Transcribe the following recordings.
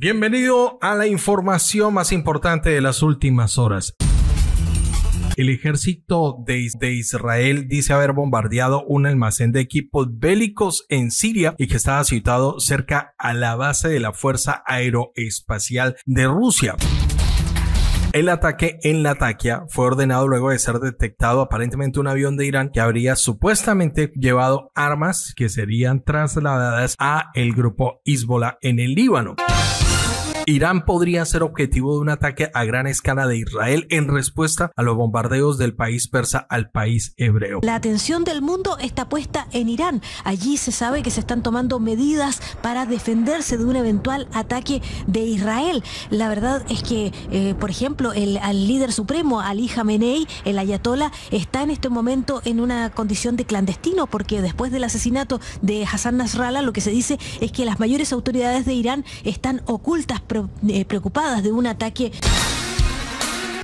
Bienvenido a la información más importante de las últimas horas. El ejército de, Israel dice haber bombardeado un almacén de equipos bélicos en Siria y que estaba situado cerca a la base de la Fuerza Aeroespacial de Rusia. El ataque en Latakia fue ordenado luego de ser detectado aparentemente un avión de Irán que habría supuestamente llevado armas que serían trasladadas a el grupo Hezbollah en el Líbano. Irán podría ser objetivo de un ataque a gran escala de Israel en respuesta a los bombardeos del país persa al país hebreo. La atención del mundo está puesta en Irán. Allí se sabe que se están tomando medidas para defenderse de un eventual ataque de Israel. La verdad es que, eh, por ejemplo, el líder supremo, Ali Khamenei, el ayatollah, está en este momento en una condición de clandestino porque después del asesinato de Hassan Nasrallah lo que se dice es que las mayores autoridades de Irán están ocultas, eh, preocupadas de un ataque.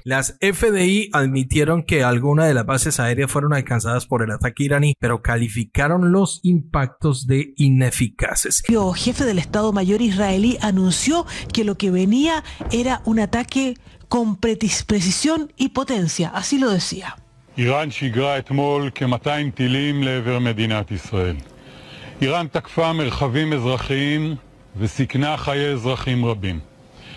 Las FDI admitieron que algunas de las bases aéreas fueron alcanzadas por el ataque iraní, pero calificaron los impactos de ineficaces. El jefe del Estado Mayor israelí anunció que lo que venía era un ataque con precisión y potencia, así lo decía. Irán Irán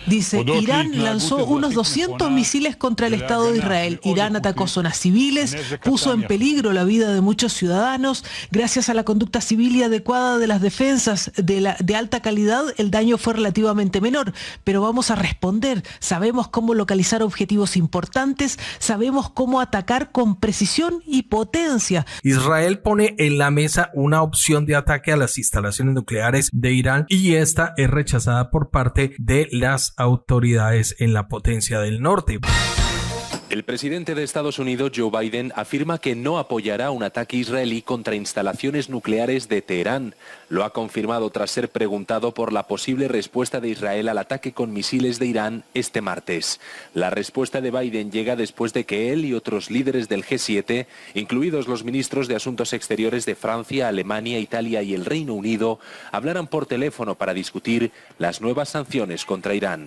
Dice, Irán lanzó unos 200 misiles contra el Estado de Israel. Irán atacó zonas civiles, puso en peligro la vida de muchos ciudadanos. Gracias a la conducta civil y adecuada de las defensas de, la, de alta calidad, el daño fue relativamente menor. Pero vamos a responder. Sabemos cómo localizar objetivos importantes, sabemos cómo atacar con precisión y potencia. Israel pone en la mesa una opción de ataque a las instalaciones nucleares de Irán y esta es rechazada por parte de las autoridades en la potencia del norte. El presidente de Estados Unidos, Joe Biden, afirma que no apoyará un ataque israelí contra instalaciones nucleares de Teherán. Lo ha confirmado tras ser preguntado por la posible respuesta de Israel al ataque con misiles de Irán este martes. La respuesta de Biden llega después de que él y otros líderes del G7, incluidos los ministros de Asuntos Exteriores de Francia, Alemania, Italia y el Reino Unido, hablaran por teléfono para discutir las nuevas sanciones contra Irán.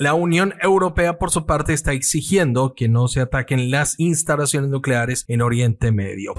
La Unión Europea, por su parte, está exigiendo que no se ataquen las instalaciones nucleares en Oriente Medio.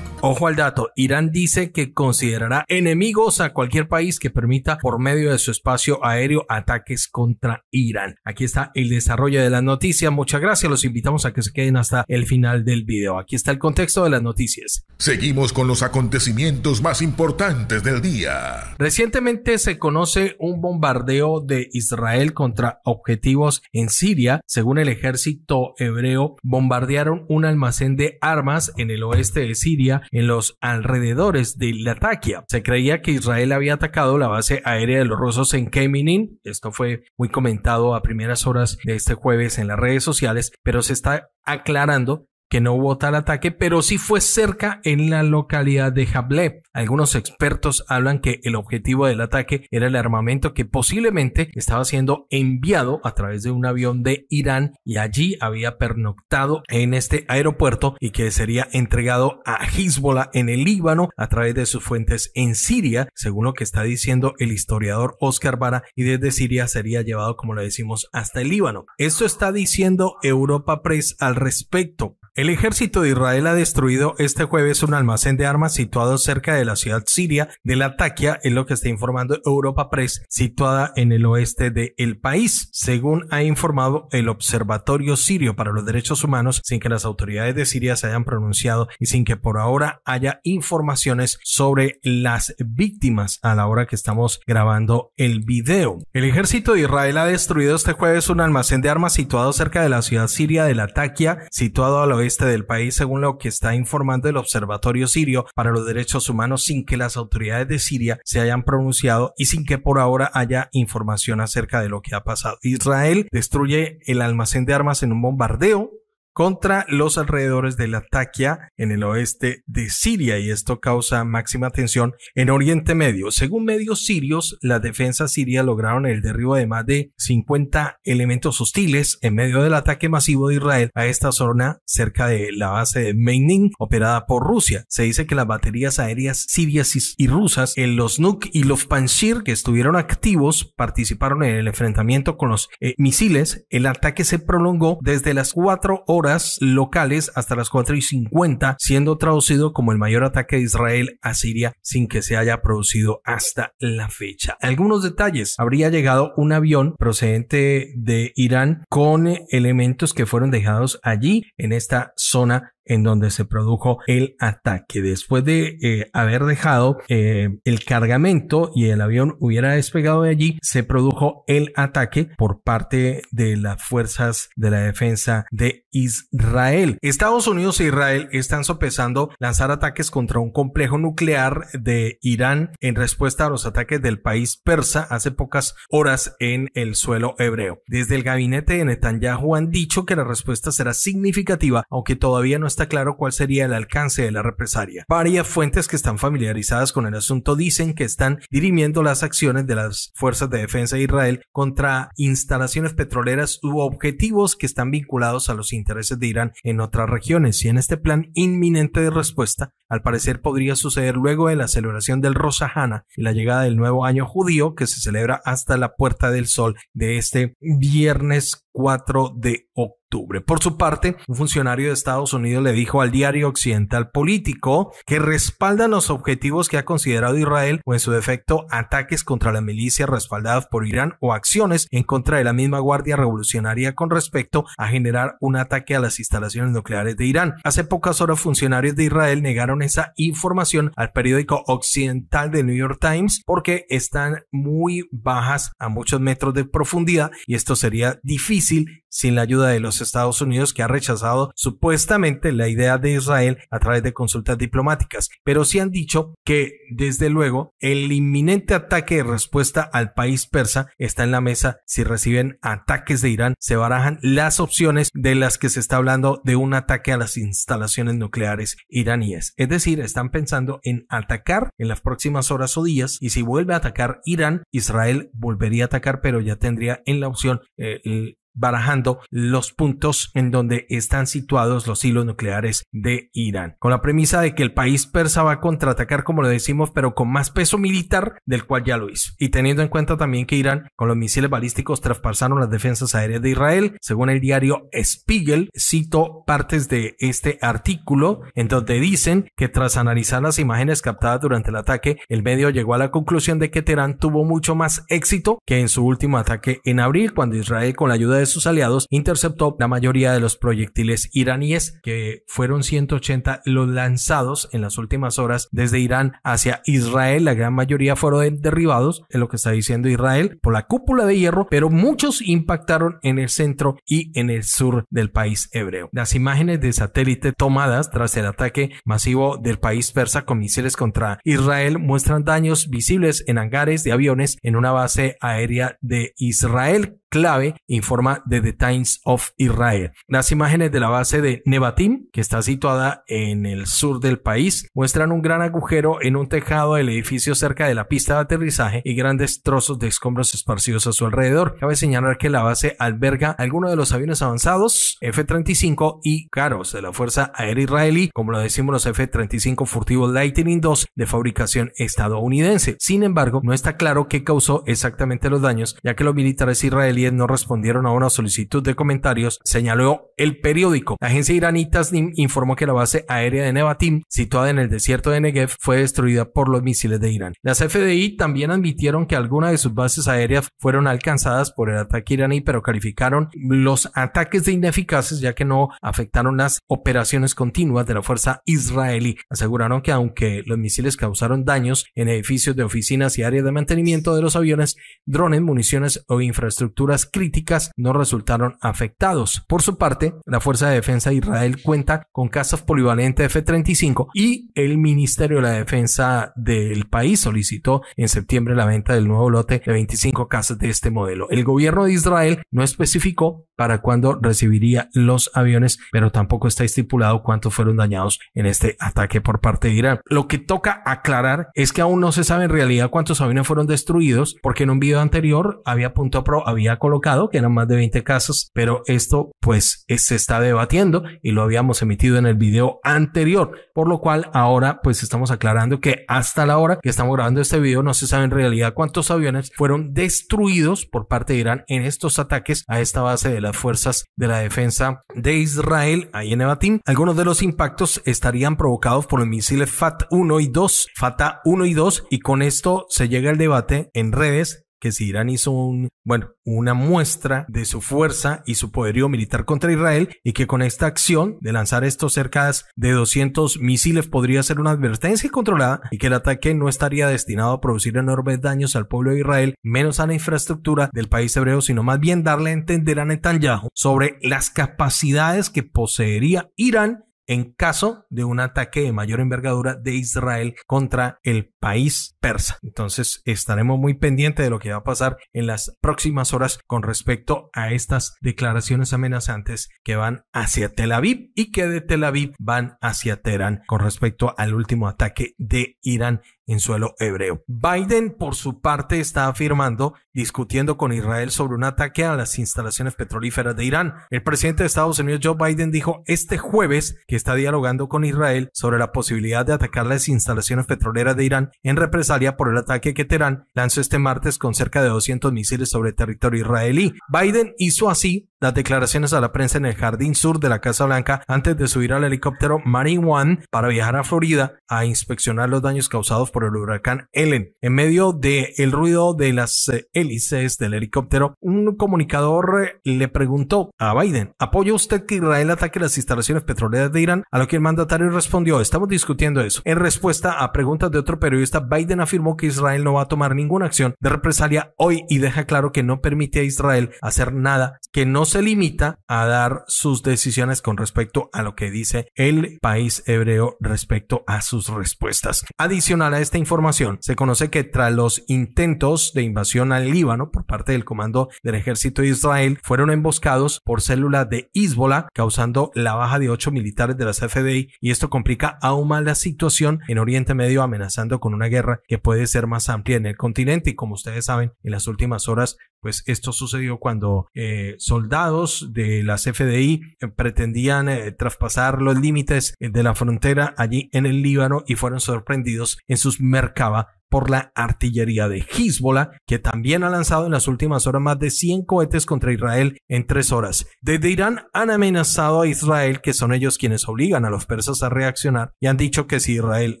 Ojo al dato, Irán dice que considerará enemigos a cualquier país que permita por medio de su espacio aéreo ataques contra Irán. Aquí está el desarrollo de la noticia. Muchas gracias, los invitamos a que se queden hasta el final del video. Aquí está el contexto de las noticias. Seguimos con los acontecimientos más importantes del día. Recientemente se conoce un bombardeo de Israel contra objetivos en Siria. Según el ejército hebreo, bombardearon un almacén de armas en el oeste de Siria en los alrededores de Latakia. Se creía que Israel había atacado la base aérea de los rusos en Keminin. Esto fue muy comentado a primeras horas de este jueves en las redes sociales, pero se está aclarando que no hubo tal ataque, pero sí fue cerca en la localidad de Jableb. Algunos expertos hablan que el objetivo del ataque era el armamento que posiblemente estaba siendo enviado a través de un avión de Irán y allí había pernoctado en este aeropuerto y que sería entregado a Hezbollah en el Líbano a través de sus fuentes en Siria, según lo que está diciendo el historiador Oscar Vara, y desde Siria sería llevado, como lo decimos, hasta el Líbano. Esto está diciendo Europa Press al respecto. El ejército de Israel ha destruido este jueves un almacén de armas situado cerca de la ciudad siria de Latakia, en lo que está informando Europa Press, situada en el oeste del país, según ha informado el Observatorio Sirio para los Derechos Humanos, sin que las autoridades de Siria se hayan pronunciado y sin que por ahora haya informaciones sobre las víctimas a la hora que estamos grabando el video. El ejército de Israel ha destruido este jueves un almacén de armas situado cerca de la ciudad siria de Latakia, situado a oeste este del país, según lo que está informando el Observatorio Sirio para los Derechos Humanos, sin que las autoridades de Siria se hayan pronunciado y sin que por ahora haya información acerca de lo que ha pasado. Israel destruye el almacén de armas en un bombardeo contra los alrededores de Latakia en el oeste de Siria y esto causa máxima tensión en Oriente Medio. Según medios sirios, las defensas sirias lograron el derribo de más de 50 elementos hostiles en medio del ataque masivo de Israel a esta zona cerca de la base de Maining operada por Rusia. Se dice que las baterías aéreas sirias y rusas en los Nuk y los Panshir, que estuvieron activos participaron en el enfrentamiento con los eh, misiles. El ataque se prolongó desde las 4 horas locales hasta las 4 y 50, siendo traducido como el mayor ataque de Israel a Siria sin que se haya producido hasta la fecha. Algunos detalles. Habría llegado un avión procedente de Irán con elementos que fueron dejados allí en esta zona en donde se produjo el ataque. Después de eh, haber dejado eh, el cargamento y el avión hubiera despegado de allí, se produjo el ataque por parte de las fuerzas de la defensa de Israel. Estados Unidos e Israel están sopesando lanzar ataques contra un complejo nuclear de Irán en respuesta a los ataques del país persa hace pocas horas en el suelo hebreo. Desde el gabinete de Netanyahu han dicho que la respuesta será significativa, aunque todavía no está claro cuál sería el alcance de la represalia. Varias fuentes que están familiarizadas con el asunto dicen que están dirimiendo las acciones de las fuerzas de defensa de Israel contra instalaciones petroleras u objetivos que están vinculados a los intereses de Irán en otras regiones y en este plan inminente de respuesta al parecer podría suceder luego de la celebración del Rosahana y la llegada del nuevo año judío que se celebra hasta la Puerta del Sol de este viernes 4 de octubre por su parte, un funcionario de Estados Unidos le dijo al diario occidental político que respaldan los objetivos que ha considerado Israel o en su defecto ataques contra la milicia respaldadas por Irán o acciones en contra de la misma Guardia Revolucionaria con respecto a generar un ataque a las instalaciones nucleares de Irán. Hace pocas horas funcionarios de Israel negaron esa información al periódico occidental de New York Times porque están muy bajas a muchos metros de profundidad y esto sería difícil sin la ayuda de los Estados Unidos que ha rechazado supuestamente la idea de Israel a través de consultas diplomáticas, pero sí han dicho que desde luego el inminente ataque de respuesta al país persa está en la mesa. Si reciben ataques de Irán, se barajan las opciones de las que se está hablando de un ataque a las instalaciones nucleares iraníes. Es decir, están pensando en atacar en las próximas horas o días y si vuelve a atacar Irán, Israel volvería a atacar, pero ya tendría en la opción eh, el barajando los puntos en donde están situados los hilos nucleares de Irán, con la premisa de que el país persa va a contraatacar, como lo decimos, pero con más peso militar del cual ya lo hizo. Y teniendo en cuenta también que Irán, con los misiles balísticos, traspasaron las defensas aéreas de Israel, según el diario Spiegel, cito partes de este artículo, en donde dicen que tras analizar las imágenes captadas durante el ataque, el medio llegó a la conclusión de que Teherán tuvo mucho más éxito que en su último ataque en abril, cuando Israel, con la ayuda de sus aliados, interceptó la mayoría de los proyectiles iraníes, que fueron 180 los lanzados en las últimas horas desde Irán hacia Israel. La gran mayoría fueron derribados, es lo que está diciendo Israel, por la cúpula de hierro, pero muchos impactaron en el centro y en el sur del país hebreo. Las imágenes de satélite tomadas tras el ataque masivo del país persa con misiles contra Israel muestran daños visibles en hangares de aviones en una base aérea de Israel clave, informa de The Times of Israel. Las imágenes de la base de Nevatim, que está situada en el sur del país, muestran un gran agujero en un tejado del edificio cerca de la pista de aterrizaje y grandes trozos de escombros esparcidos a su alrededor. Cabe señalar que la base alberga algunos de los aviones avanzados F-35 y caros de la Fuerza Aérea Israelí, como lo decimos los F-35 furtivos Lightning II de fabricación estadounidense. Sin embargo, no está claro qué causó exactamente los daños, ya que los militares israelíes no respondieron a una solicitud de comentarios, señaló el periódico. La agencia iraní Tasnim informó que la base aérea de Nevatim, situada en el desierto de Negev, fue destruida por los misiles de Irán. Las FDI también admitieron que algunas de sus bases aéreas fueron alcanzadas por el ataque iraní, pero calificaron los ataques de ineficaces ya que no afectaron las operaciones continuas de la fuerza israelí. Aseguraron que aunque los misiles causaron daños en edificios de oficinas y áreas de mantenimiento de los aviones, drones, municiones o infraestructura críticas no resultaron afectados. Por su parte, la Fuerza de Defensa de Israel cuenta con casas polivalentes F-35 y el Ministerio de la Defensa del país solicitó en septiembre la venta del nuevo lote de 25 casas de este modelo. El gobierno de Israel no especificó para cuándo recibiría los aviones, pero tampoco está estipulado cuántos fueron dañados en este ataque por parte de Irán. Lo que toca aclarar es que aún no se sabe en realidad cuántos aviones fueron destruidos, porque en un video anterior había punto pro, había colocado que eran más de 20 casos, pero esto pues se está debatiendo y lo habíamos emitido en el video anterior, por lo cual ahora pues estamos aclarando que hasta la hora que estamos grabando este video no se sabe en realidad cuántos aviones fueron destruidos por parte de Irán en estos ataques a esta base de la las fuerzas de la defensa de Israel ahí en Evatín. Algunos de los impactos estarían provocados por los misiles FAT 1 y 2, FATA 1 y 2 y con esto se llega el debate en redes que si Irán hizo un, bueno, una muestra de su fuerza y su poderío militar contra Israel y que con esta acción de lanzar estos cerca de 200 misiles podría ser una advertencia controlada y que el ataque no estaría destinado a producir enormes daños al pueblo de Israel, menos a la infraestructura del país hebreo, sino más bien darle a entender a Netanyahu sobre las capacidades que poseería Irán en caso de un ataque de mayor envergadura de Israel contra el país persa. Entonces estaremos muy pendientes de lo que va a pasar en las próximas horas con respecto a estas declaraciones amenazantes que van hacia Tel Aviv y que de Tel Aviv van hacia Teherán con respecto al último ataque de Irán en suelo hebreo. Biden, por su parte, está afirmando, discutiendo con Israel sobre un ataque a las instalaciones petrolíferas de Irán. El presidente de Estados Unidos, Joe Biden, dijo este jueves que está dialogando con Israel sobre la posibilidad de atacar las instalaciones petroleras de Irán en represalia por el ataque que Teherán lanzó este martes con cerca de 200 misiles sobre territorio israelí. Biden hizo así las declaraciones a la prensa en el jardín sur de la Casa Blanca antes de subir al helicóptero Marine One para viajar a Florida a inspeccionar los daños causados por el huracán Ellen. En medio del el ruido de las eh, hélices del helicóptero, un comunicador eh, le preguntó a Biden, ¿apoya usted que Israel ataque las instalaciones petroleras de Irán? A lo que el mandatario respondió, estamos discutiendo eso. En respuesta a preguntas de otro periodista, Biden afirmó que Israel no va a tomar ninguna acción de represalia hoy y deja claro que no permite a Israel hacer nada que no se se limita a dar sus decisiones con respecto a lo que dice el país hebreo respecto a sus respuestas. Adicional a esta información, se conoce que tras los intentos de invasión al Líbano por parte del comando del ejército de Israel, fueron emboscados por células de Hezbollah, causando la baja de ocho militares de las FDI y esto complica aún más la situación en Oriente Medio, amenazando con una guerra que puede ser más amplia en el continente y como ustedes saben, en las últimas horas pues esto sucedió cuando eh, soldados de las FDI eh, pretendían eh, traspasar los límites de la frontera allí en el Líbano y fueron sorprendidos en sus mercaba la artillería de Hezbollah, que también ha lanzado en las últimas horas más de 100 cohetes contra Israel en tres horas. Desde Irán han amenazado a Israel, que son ellos quienes obligan a los persas a reaccionar, y han dicho que si Israel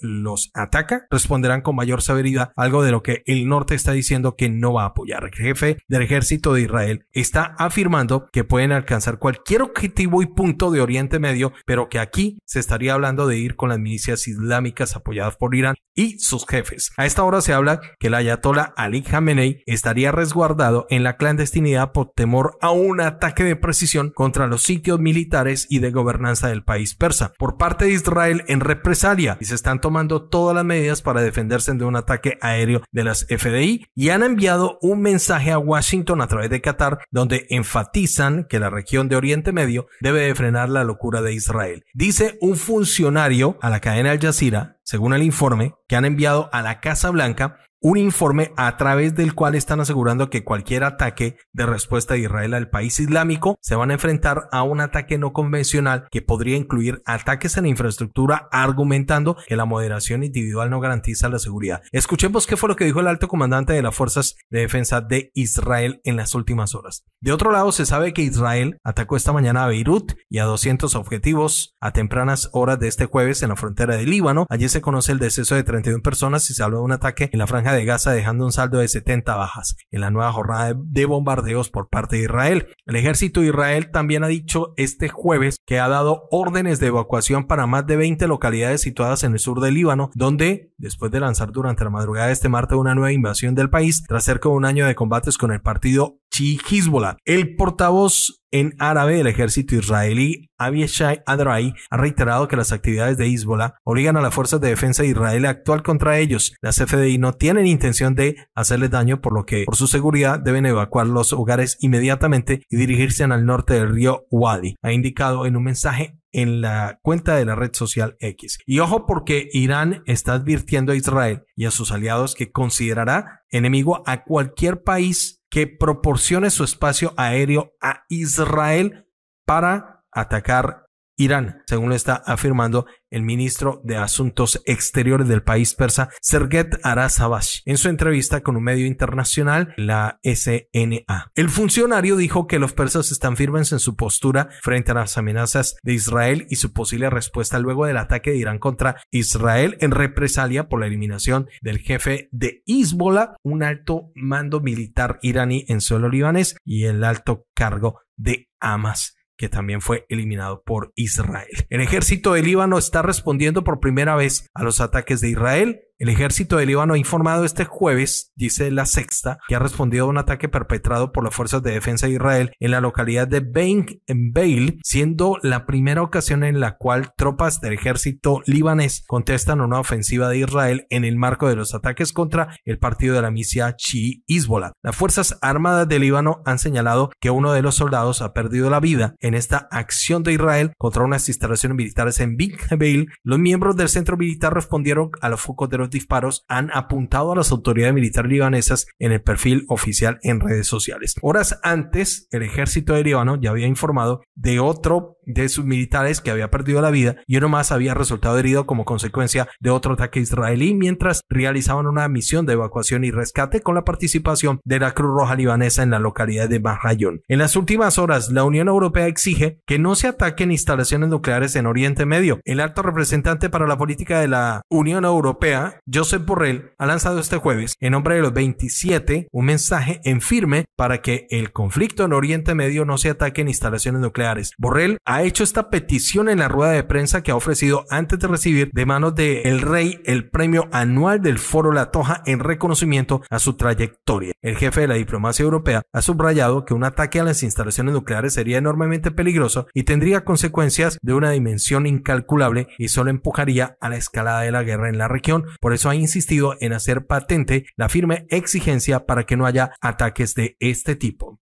los ataca, responderán con mayor severidad, algo de lo que el norte está diciendo que no va a apoyar. El jefe del ejército de Israel está afirmando que pueden alcanzar cualquier objetivo y punto de Oriente Medio, pero que aquí se estaría hablando de ir con las milicias islámicas apoyadas por Irán y sus jefes. A esta ahora se habla que el ayatollah Ali Khamenei estaría resguardado en la clandestinidad por temor a un ataque de precisión contra los sitios militares y de gobernanza del país persa por parte de Israel en represalia y se están tomando todas las medidas para defenderse de un ataque aéreo de las FDI y han enviado un mensaje a Washington a través de Qatar donde enfatizan que la región de Oriente Medio debe frenar la locura de Israel. Dice un funcionario a la cadena Al Jazeera según el informe que han enviado a la Casa Blanca, un informe a través del cual están asegurando que cualquier ataque de respuesta de Israel al país islámico se van a enfrentar a un ataque no convencional que podría incluir ataques en infraestructura, argumentando que la moderación individual no garantiza la seguridad. Escuchemos qué fue lo que dijo el alto comandante de las Fuerzas de Defensa de Israel en las últimas horas. De otro lado, se sabe que Israel atacó esta mañana a Beirut y a 200 objetivos a tempranas horas de este jueves en la frontera de Líbano. Allí se conoce el deceso de 31 personas y se de un ataque en la franja de Gaza dejando un saldo de 70 bajas en la nueva jornada de bombardeos por parte de Israel. El ejército de Israel también ha dicho este jueves que ha dado órdenes de evacuación para más de 20 localidades situadas en el sur del Líbano, donde, después de lanzar durante la madrugada de este martes una nueva invasión del país, tras cerca de un año de combates con el partido Chi el portavoz en árabe el ejército israelí Abishai Adrai ha reiterado que las actividades de Hezbollah obligan a las fuerzas de defensa de Israel a actuar contra ellos. Las FDI no tienen intención de hacerles daño, por lo que por su seguridad deben evacuar los hogares inmediatamente y dirigirse al norte del río Wadi, ha indicado en un mensaje en la cuenta de la red social X. Y ojo porque Irán está advirtiendo a Israel y a sus aliados que considerará enemigo a cualquier país que proporcione su espacio aéreo a Israel para atacar Irán, según lo está afirmando el ministro de Asuntos Exteriores del país persa, Serget Arasabash, en su entrevista con un medio internacional, la SNA. El funcionario dijo que los persas están firmes en su postura frente a las amenazas de Israel y su posible respuesta luego del ataque de Irán contra Israel en represalia por la eliminación del jefe de Hezbollah, un alto mando militar iraní en suelo libanés y el alto cargo de Hamas que también fue eliminado por Israel. El ejército del Líbano está respondiendo por primera vez a los ataques de Israel el ejército de Líbano ha informado este jueves, dice la sexta, que ha respondido a un ataque perpetrado por las fuerzas de defensa de Israel en la localidad de Bain beil siendo la primera ocasión en la cual tropas del ejército libanés contestan una ofensiva de Israel en el marco de los ataques contra el partido de la misia Chi Hezbollah. Las fuerzas armadas de Líbano han señalado que uno de los soldados ha perdido la vida en esta acción de Israel contra unas instalaciones militares en Bein Bail. Los miembros del centro militar respondieron a los focos de disparos han apuntado a las autoridades militares libanesas en el perfil oficial en redes sociales. Horas antes, el ejército de Líbano ya había informado de otro de sus militares que había perdido la vida y uno más había resultado herido como consecuencia de otro ataque israelí mientras realizaban una misión de evacuación y rescate con la participación de la Cruz Roja Libanesa en la localidad de Mahayón. En las últimas horas, la Unión Europea exige que no se ataquen instalaciones nucleares en Oriente Medio. El alto representante para la política de la Unión Europea, Joseph Borrell, ha lanzado este jueves, en nombre de los 27, un mensaje en firme para que el conflicto en Oriente Medio no se ataque en instalaciones nucleares. Borrell ha hecho esta petición en la rueda de prensa que ha ofrecido antes de recibir de manos de rey el premio anual del Foro La Toja en reconocimiento a su trayectoria. El jefe de la diplomacia europea ha subrayado que un ataque a las instalaciones nucleares sería enormemente peligroso y tendría consecuencias de una dimensión incalculable y solo empujaría a la escalada de la guerra en la región. Por eso ha insistido en hacer patente la firme exigencia para que no haya ataques de este tipo.